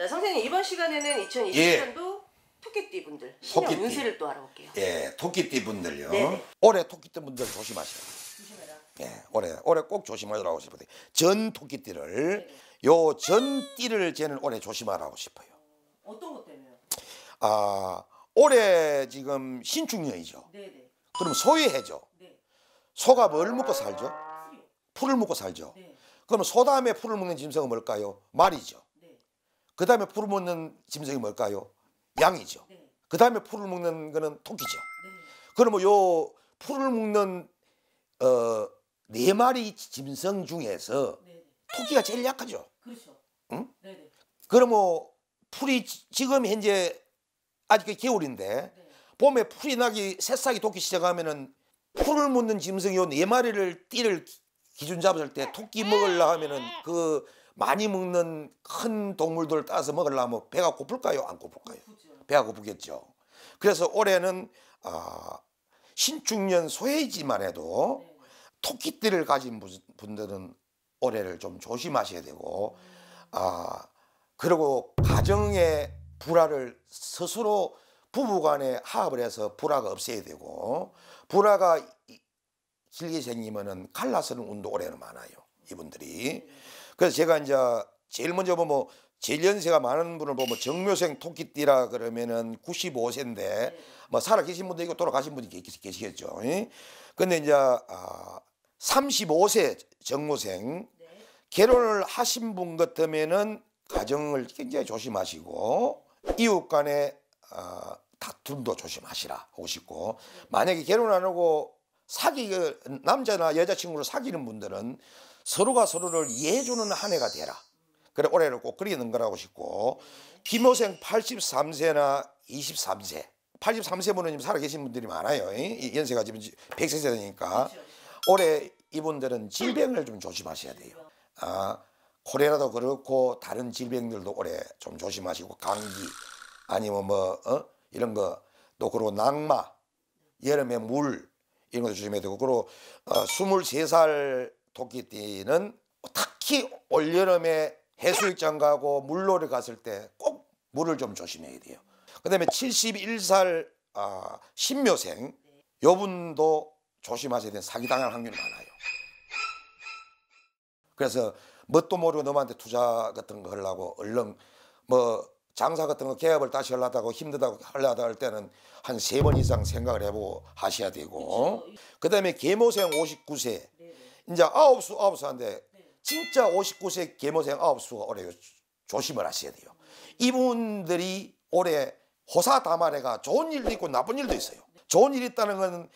자, 선생님 이번 시간에는 2020년도 예. 토끼띠 분들 토끼띠. 운세를 또 알아볼게요. 예, 토끼띠 분들요. 네네. 올해 토끼띠 분들 조심하세요. 조심해라. 예, 올해 올해 꼭 조심하라고 싶어요. 전 토끼띠를 네요 전띠를 쟤는 올해 조심하라고 싶어요. 어떤 것 때문에요? 아, 올해 지금 신축년이죠. 네네. 네. 그럼 소위 해죠. 네. 소가 뭘 먹고 살죠? 아, 풀을 먹고 살죠. 네. 그럼 소다음에 풀을 먹는 짐승은 뭘까요? 말이죠. 그 다음에 풀을 먹는 짐승이 뭘까요? 양이죠. 네. 그 다음에 풀을 먹는 거는 토끼죠. 네. 그러면 요 풀을 먹는 어, 네 마리 짐승 중에서 네. 토끼가 제일 약하죠. 그렇죠. 응? 그러면 풀이 지금 현재 아직 겨울인데 봄에 풀이 나기 새싹이 돋기 시작하면은 풀을 묻는 짐승이 요네 마리를 띠를 기준 잡았을 때 토끼 먹으려 하면은 그 많이 먹는 큰 동물들을 따서 먹으려면 배가 고플까요? 안 고플까요? 배가 고프겠죠. 그래서 올해는 어, 신축년 소해지만 해도 네. 토끼띠를 가진 분들은 올해를 좀 조심하셔야 되고 음. 아 그리고 가정의 불화를 스스로 부부간에 합을 해서 불화가 없애야 되고 불화가 길게 생기면은 갈라서는 운도 올해는 많아요 이분들이 네. 그래서 제가 이제 제일 먼저 보면 뭐 제일 연세가 많은 분을 보면 뭐 정묘생 토끼띠라 그러면은 95세인데 뭐 살아 계신 분도 있고 돌아가신 분이 계시겠죠. 근데 이제 아 35세 정모생 결혼을 하신 분 같으면은 가정을 굉장히 조심하시고 이웃 간에 어, 다툼도 조심하시라 하고 싶고 네. 만약에 결혼 안 하고 사기 남자나 여자친구를 사귀는 분들은 서로가 서로를 이해해주는 한 해가 되라. 그래 올해를 꼭 그리는 거라고 싶고 김호생 83세나 23세 83세 분은 살아계신 분들이 많아요. 이 연세가 지금 100세 세대니까 올해 이분들은 질병을 좀 조심하셔야 돼요. 아, 코레라도 그렇고 다른 질병들도 올해 좀 조심하시고 감기 아니면 뭐 어? 이런 거 또 그리고 낙마 여름에 물 이런 것도 조심해야 되고 그리고 어, 23살 도끼띠는 특히 올여름에 해수욕장 가고 물놀이 갔을 때 꼭 물을 좀 조심해야 돼요. 그다음에 71살 아, 신묘생 여분도 조심하셔야 되는 사기당할 확률이 많아요. 그래서 뭣도 모르고 너한테 투자 같은 거 하려고 얼른 뭐 장사 같은 거 개업을 다시 하려다고 힘들다고 하려다 할 때는 한 세 번 이상 생각을 해보고 하셔야 되고 그다음에 계모생 59세 이제 아홉 수 아홉 수한데 진짜 59세 개모생 아홉 수가 올해 조심을 하셔야 돼요. 이분들이 올해 호사 다말해가 좋은 일도 있고 나쁜 일도 있어요. 좋은 일이 있다는 건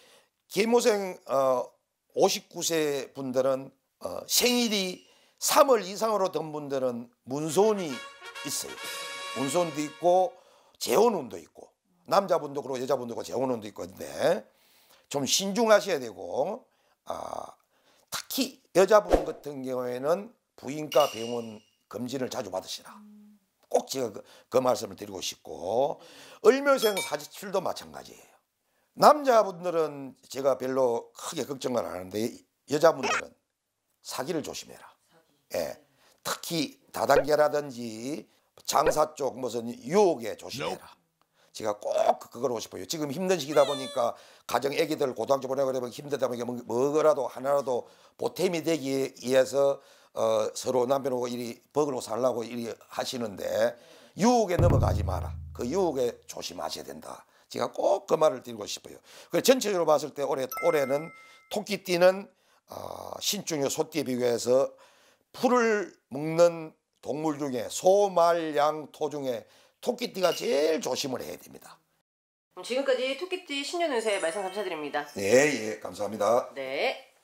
개모생 어 59세 분들은 어, 생일이 3월 이상으로 된 분들은 문손이 있어요. 문손도 있고 재혼운도 있고 남자분도 그렇고 여자분도 그렇고 재혼운도 있고 근데 좀 신중하셔야 되고 아, 여자분 같은 경우에는 부인과 병원 검진을 자주 받으시라. 꼭 제가 그, 그 말씀을 드리고 싶고 을묘생 사지칠도 마찬가지예요. 남자분들은 제가 별로 크게 걱정을 안 하는데 여자분들은 사기를 조심해라. 예. 특히 다단계라든지 장사 쪽 무슨 유혹에 조심해라. 제가 꼭 그걸 로 싶어요. 지금 힘든 시기다 보니까 가정 애기들 고등학교 보내고 그러면 힘들다 보니까 뭐, 뭐라도 하나라도 보탬이 되기 위해서 어, 서로 남편하고 이리 버그로 살라고 이리 하시는데 유혹에 넘어가지 마라. 그 유혹에 조심하셔야 된다. 제가 꼭 그 말을 드리고 싶어요. 그 전체적으로 봤을 때 올해 올해는 토끼띠는 어, 신중요 소띠에 비교해서 풀을 먹는 동물 중에 소, 말, 양, 토 중에 토끼띠가 제일 조심을 해야 됩니다. 지금까지 토끼띠 신년 운세 말씀 감사드립니다. 네, 예, 감사합니다. 네.